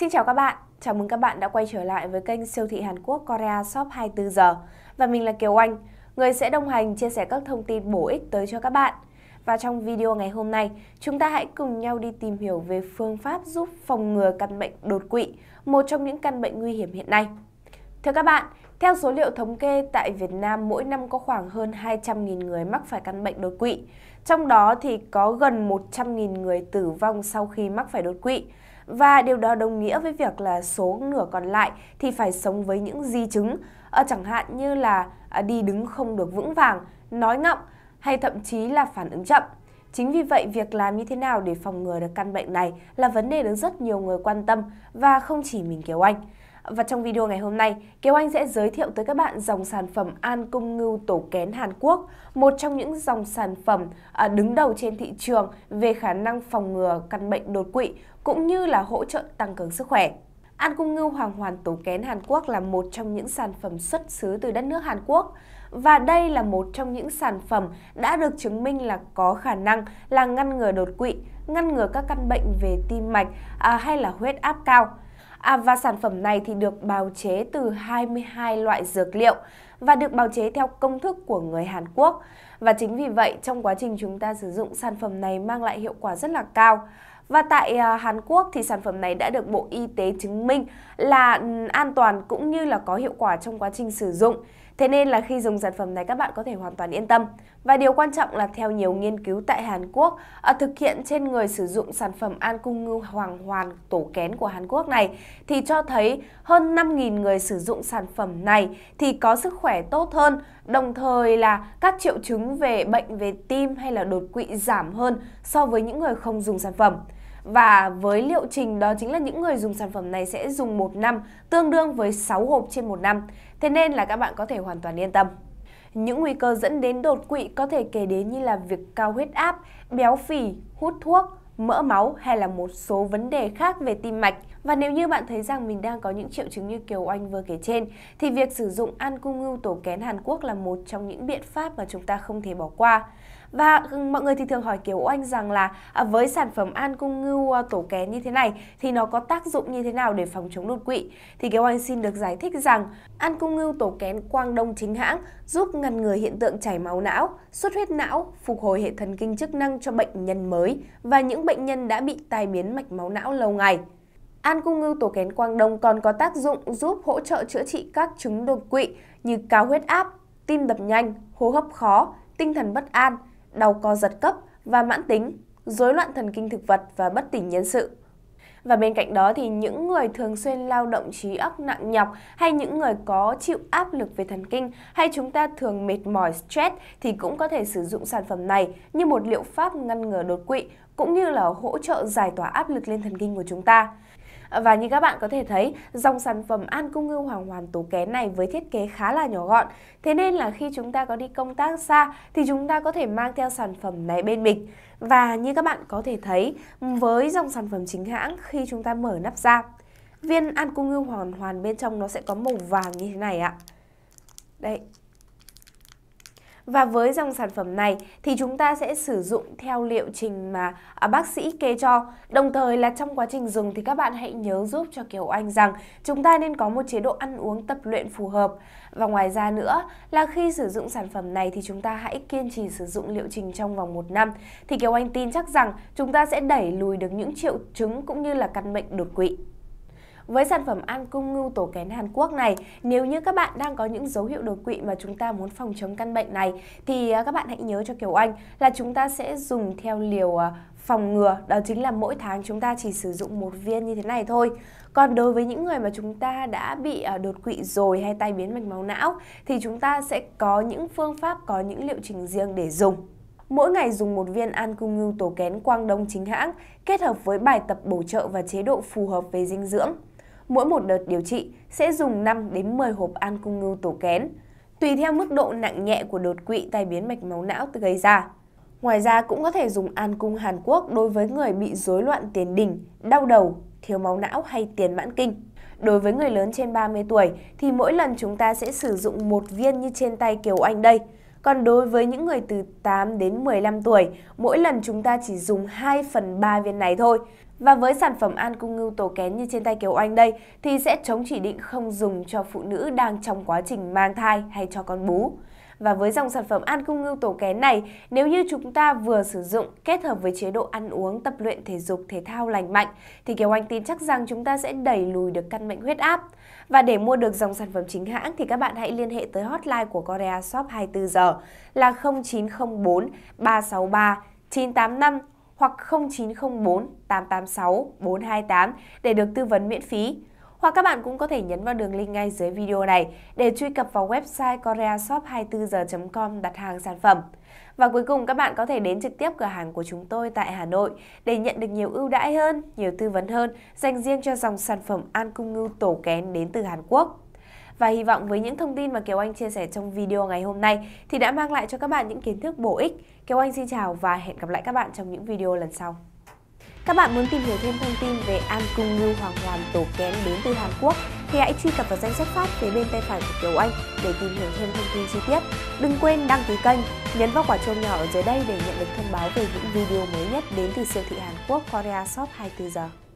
Xin chào các bạn, chào mừng các bạn đã quay trở lại với kênh siêu thị Hàn Quốc Korea Shop 24 giờ và mình là Kiều Anh, người sẽ đồng hành chia sẻ các thông tin bổ ích tới cho các bạn. Và trong video ngày hôm nay, chúng ta hãy cùng nhau đi tìm hiểu về phương pháp giúp phòng ngừa căn bệnh đột quỵ, một trong những căn bệnh nguy hiểm hiện nay. Thưa các bạn, theo số liệu thống kê tại Việt Nam mỗi năm có khoảng hơn 200.000 người mắc phải căn bệnh đột quỵ. Trong đó thì có gần 100.000 người tử vong sau khi mắc phải đột quỵ. Và điều đó đồng nghĩa với việc là số nửa còn lại thì phải sống với những di chứng, ờ, chẳng hạn như là à, đi đứng không được vững vàng, nói ngọng hay thậm chí là phản ứng chậm. Chính vì vậy, việc làm như thế nào để phòng ngừa được căn bệnh này là vấn đề được rất nhiều người quan tâm và không chỉ mình Kiều Anh. Và trong video ngày hôm nay, Kiều Anh sẽ giới thiệu tới các bạn dòng sản phẩm An Cung Ngưu Tổ Kén Hàn Quốc, một trong những dòng sản phẩm à, đứng đầu trên thị trường về khả năng phòng ngừa căn bệnh đột quỵ cũng như là hỗ trợ tăng cường sức khỏe. An Cung Ngưu Hoàng Hoàn Tổ Kén Hàn Quốc là một trong những sản phẩm xuất xứ từ đất nước Hàn Quốc và đây là một trong những sản phẩm đã được chứng minh là có khả năng là ngăn ngừa đột quỵ, ngăn ngừa các căn bệnh về tim mạch à, hay là huyết áp cao. À, và sản phẩm này thì được bào chế từ 22 loại dược liệu và được bào chế theo công thức của người Hàn Quốc. Và chính vì vậy, trong quá trình chúng ta sử dụng sản phẩm này mang lại hiệu quả rất là cao. Và tại à, Hàn Quốc thì sản phẩm này đã được Bộ Y tế chứng minh là ừ, an toàn cũng như là có hiệu quả trong quá trình sử dụng. Thế nên là khi dùng sản phẩm này các bạn có thể hoàn toàn yên tâm. Và điều quan trọng là theo nhiều nghiên cứu tại Hàn Quốc, ở à, thực hiện trên người sử dụng sản phẩm an cung ngư hoàng hoàn tổ kén của Hàn Quốc này thì cho thấy hơn 5.000 người sử dụng sản phẩm này thì có sức khỏe tốt hơn, đồng thời là các triệu chứng về bệnh về tim hay là đột quỵ giảm hơn so với những người không dùng sản phẩm và với liệu trình đó chính là những người dùng sản phẩm này sẽ dùng một năm tương đương với 6 hộp trên một năm. Thế nên là các bạn có thể hoàn toàn yên tâm. Những nguy cơ dẫn đến đột quỵ có thể kể đến như là việc cao huyết áp, béo phì, hút thuốc, mỡ máu hay là một số vấn đề khác về tim mạch. Và nếu như bạn thấy rằng mình đang có những triệu chứng như Kiều Oanh vừa kể trên, thì việc sử dụng an cung ngưu tổ kén Hàn Quốc là một trong những biện pháp mà chúng ta không thể bỏ qua. Và ừ, mọi người thì thường hỏi kiểu anh rằng là à, với sản phẩm an cung ngưu à, tổ kén như thế này thì nó có tác dụng như thế nào để phòng chống đột quỵ? Thì kiểu anh xin được giải thích rằng an cung ngưu tổ kén Quang Đông chính hãng giúp ngăn ngừa hiện tượng chảy máu não, xuất huyết não, phục hồi hệ thần kinh chức năng cho bệnh nhân mới và những bệnh nhân đã bị tai biến mạch máu não lâu ngày. An cung ngưu tổ kén Quang Đông còn có tác dụng giúp hỗ trợ chữa trị các chứng đột quỵ như cao huyết áp, tim đập nhanh, hô hấp khó, tinh thần bất an, đau co giật cấp và mãn tính, rối loạn thần kinh thực vật và bất tỉnh nhân sự. Và bên cạnh đó thì những người thường xuyên lao động trí óc nặng nhọc hay những người có chịu áp lực về thần kinh hay chúng ta thường mệt mỏi stress thì cũng có thể sử dụng sản phẩm này như một liệu pháp ngăn ngừa đột quỵ cũng như là hỗ trợ giải tỏa áp lực lên thần kinh của chúng ta. Và như các bạn có thể thấy, dòng sản phẩm An Cung Ngưu Hoàng Hoàn Tố Kén này với thiết kế khá là nhỏ gọn. Thế nên là khi chúng ta có đi công tác xa thì chúng ta có thể mang theo sản phẩm này bên mình. Và như các bạn có thể thấy, với dòng sản phẩm chính hãng khi chúng ta mở nắp ra, viên An Cung Ngưu Hoàng Hoàn bên trong nó sẽ có màu vàng như thế này ạ. Đây, và với dòng sản phẩm này thì chúng ta sẽ sử dụng theo liệu trình mà à, bác sĩ kê cho. Đồng thời là trong quá trình dùng thì các bạn hãy nhớ giúp cho Kiều Anh rằng chúng ta nên có một chế độ ăn uống tập luyện phù hợp. Và ngoài ra nữa là khi sử dụng sản phẩm này thì chúng ta hãy kiên trì sử dụng liệu trình trong vòng một năm. Thì Kiều Anh tin chắc rằng chúng ta sẽ đẩy lùi được những triệu chứng cũng như là căn bệnh đột quỵ. Với sản phẩm an cung ngưu tổ kén Hàn Quốc này, nếu như các bạn đang có những dấu hiệu đột quỵ mà chúng ta muốn phòng chống căn bệnh này thì à, các bạn hãy nhớ cho Kiều Anh là chúng ta sẽ dùng theo liều à, phòng ngừa đó chính là mỗi tháng chúng ta chỉ sử dụng một viên như thế này thôi còn đối với những người mà chúng ta đã bị à, đột quỵ rồi hay tai biến mạch máu não thì chúng ta sẽ có những phương pháp có những liệu trình riêng để dùng mỗi ngày dùng một viên an cung ngưu tổ kén quang đông chính hãng kết hợp với bài tập bổ trợ và chế độ phù hợp về dinh dưỡng mỗi một đợt điều trị sẽ dùng 5 đến 10 hộp an cung ngưu tổ kén, tùy theo mức độ nặng nhẹ của đột quỵ tai biến mạch máu não gây ra. Ngoài ra cũng có thể dùng an cung Hàn Quốc đối với người bị rối loạn tiền đình, đau đầu, thiếu máu não hay tiền mãn kinh. Đối với người lớn trên 30 tuổi thì mỗi lần chúng ta sẽ sử dụng một viên như trên tay Kiều Anh đây. Còn đối với những người từ 8 đến 15 tuổi, mỗi lần chúng ta chỉ dùng 2 phần 3 viên này thôi. Và với sản phẩm an cung ngưu tổ kén như trên tay Kiều Oanh đây thì sẽ chống chỉ định không dùng cho phụ nữ đang trong quá trình mang thai hay cho con bú. Và với dòng sản phẩm an cung ngưu tổ kén này, nếu như chúng ta vừa sử dụng kết hợp với chế độ ăn uống, tập luyện thể dục, thể thao lành mạnh, thì Kiều Anh tin chắc rằng chúng ta sẽ đẩy lùi được căn bệnh huyết áp. Và để mua được dòng sản phẩm chính hãng thì các bạn hãy liên hệ tới hotline của Korea Shop 24 giờ là 0904 363 985 hoặc 0904 886 428 để được tư vấn miễn phí. Hoặc các bạn cũng có thể nhấn vào đường link ngay dưới video này để truy cập vào website koreashop 24 h com đặt hàng sản phẩm. Và cuối cùng các bạn có thể đến trực tiếp cửa hàng của chúng tôi tại Hà Nội để nhận được nhiều ưu đãi hơn, nhiều tư vấn hơn dành riêng cho dòng sản phẩm an cung ngưu tổ kén đến từ Hàn Quốc và hy vọng với những thông tin mà Kiều Anh chia sẻ trong video ngày hôm nay thì đã mang lại cho các bạn những kiến thức bổ ích. Kiều Anh xin chào và hẹn gặp lại các bạn trong những video lần sau. Các bạn muốn tìm hiểu thêm thông tin về An Cung Ngư Hoàng Hoàn tổ kén đến từ Hàn Quốc thì hãy truy cập vào danh sách phát phía bên tay phải của Kiều Anh để tìm hiểu thêm thông tin chi tiết. Đừng quên đăng ký kênh, nhấn vào quả chuông nhỏ ở dưới đây để nhận được thông báo về những video mới nhất đến từ siêu thị Hàn Quốc Korea Shop 24 giờ.